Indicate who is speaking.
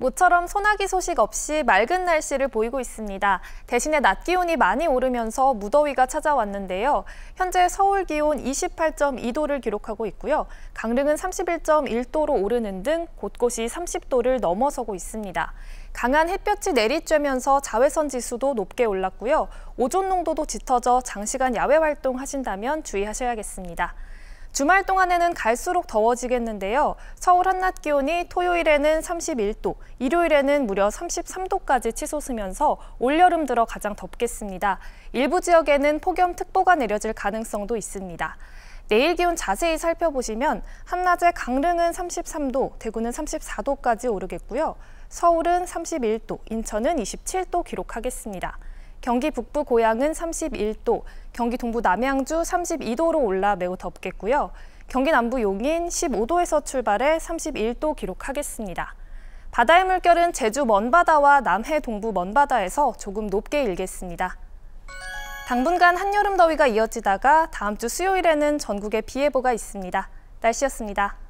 Speaker 1: 모처럼 소나기 소식 없이 맑은 날씨를 보이고 있습니다. 대신에 낮 기온이 많이 오르면서 무더위가 찾아왔는데요. 현재 서울 기온 28.2도를 기록하고 있고요. 강릉은 31.1도로 오르는 등 곳곳이 30도를 넘어서고 있습니다. 강한 햇볕이 내리쬐면서 자외선 지수도 높게 올랐고요. 오존 농도도 짙어져 장시간 야외 활동하신다면 주의하셔야겠습니다. 주말 동안에는 갈수록 더워지겠는데요. 서울 한낮 기온이 토요일에는 31도, 일요일에는 무려 33도까지 치솟으면서 올여름 들어 가장 덥겠습니다. 일부 지역에는 폭염특보가 내려질 가능성도 있습니다. 내일 기온 자세히 살펴보시면 한낮에 강릉은 33도, 대구는 34도까지 오르겠고요. 서울은 31도, 인천은 27도 기록하겠습니다. 경기 북부 고향은 31도, 경기 동부 남양주 32도로 올라 매우 덥겠고요. 경기 남부 용인 15도에서 출발해 31도 기록하겠습니다. 바다의 물결은 제주 먼바다와 남해 동부 먼바다에서 조금 높게 일겠습니다. 당분간 한여름 더위가 이어지다가 다음 주 수요일에는 전국에 비 예보가 있습니다. 날씨였습니다.